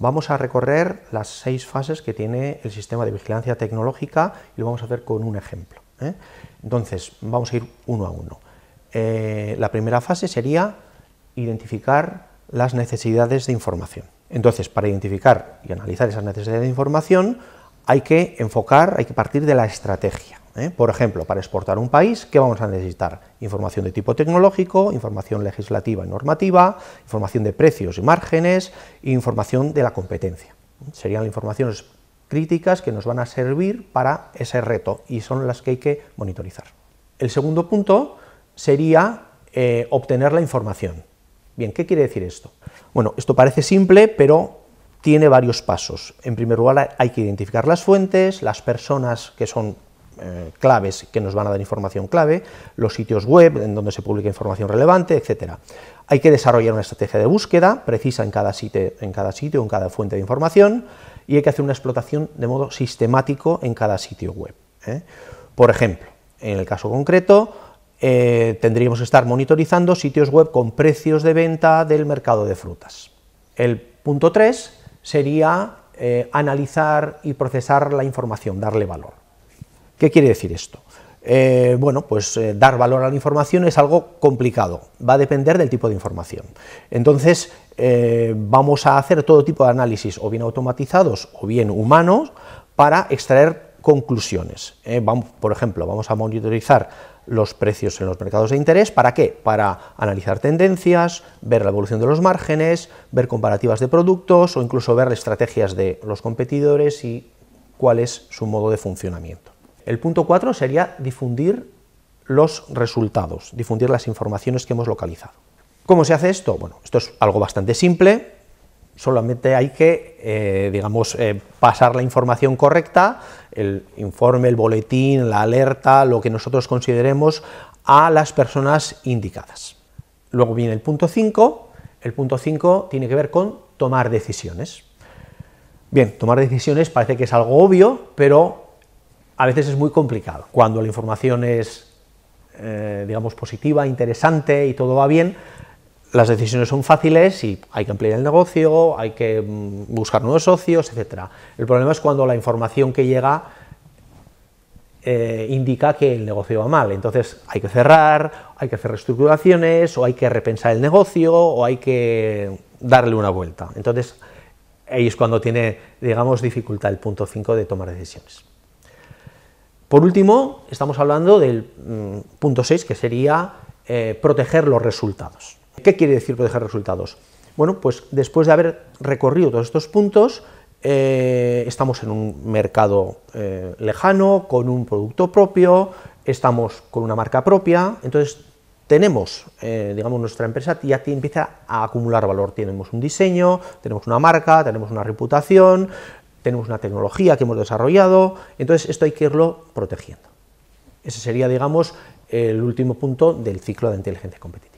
Vamos a recorrer las seis fases que tiene el sistema de vigilancia tecnológica y lo vamos a hacer con un ejemplo. ¿eh? Entonces, vamos a ir uno a uno. Eh, la primera fase sería identificar las necesidades de información. Entonces, para identificar y analizar esas necesidades de información, hay que enfocar, hay que partir de la estrategia. ¿eh? Por ejemplo, para exportar un país, ¿qué vamos a necesitar? Información de tipo tecnológico, información legislativa y normativa, información de precios y márgenes, información de la competencia. Serían las informaciones críticas que nos van a servir para ese reto y son las que hay que monitorizar. El segundo punto sería eh, obtener la información. Bien, ¿qué quiere decir esto? Bueno, esto parece simple, pero tiene varios pasos. En primer lugar, hay que identificar las fuentes, las personas que son eh, claves que nos van a dar información clave, los sitios web en donde se publica información relevante, etc. Hay que desarrollar una estrategia de búsqueda precisa en cada, sitio, en cada sitio, en cada fuente de información, y hay que hacer una explotación de modo sistemático en cada sitio web. ¿eh? Por ejemplo, en el caso concreto, eh, tendríamos que estar monitorizando sitios web con precios de venta del mercado de frutas. El punto 3 sería analizar y procesar la información, darle valor. ¿Qué quiere decir esto? Eh, bueno, pues eh, dar valor a la información es algo complicado, va a depender del tipo de información. Entonces, eh, vamos a hacer todo tipo de análisis, o bien automatizados o bien humanos, para extraer conclusiones. por ejemplo, vamos a monitorizar los precios en los mercados de interés, ¿para qué? Para analizar tendencias, ver la evolución de los márgenes, ver comparativas de productos o incluso ver las estrategias de los competidores y cuál es su modo de funcionamiento. El punto 4 sería difundir los resultados, difundir las informaciones que hemos localizado. ¿Cómo se hace esto? Bueno, esto es algo bastante simple, solamente hay que, eh, digamos, eh, pasar la información correcta, el informe, el boletín, la alerta, lo que nosotros consideremos a las personas indicadas. Luego viene el punto 5, el punto 5 tiene que ver con tomar decisiones. Bien, tomar decisiones parece que es algo obvio, pero a veces es muy complicado. Cuando la información es, eh, digamos, positiva, interesante y todo va bien, las decisiones son fáciles y hay que ampliar el negocio, hay que mm, buscar nuevos socios, etc. El problema es cuando la información que llega eh, indica que el negocio va mal. Entonces hay que cerrar, hay que hacer reestructuraciones, o hay que repensar el negocio, o hay que darle una vuelta. Entonces ahí es cuando tiene, digamos, dificultad el punto 5 de tomar decisiones. Por último, estamos hablando del mm, punto 6, que sería eh, proteger los resultados. ¿Qué quiere decir proteger resultados? Bueno, pues después de haber recorrido todos estos puntos, eh, estamos en un mercado eh, lejano, con un producto propio, estamos con una marca propia, entonces tenemos, digamos, nuestra empresa ya empieza a acumular valor. Tenemos un diseño, tenemos una marca, tenemos una reputación, tenemos una tecnología que hemos desarrollado, entonces esto hay que irlo protegiendo. Ese sería, digamos, el último punto del ciclo de inteligencia competitiva.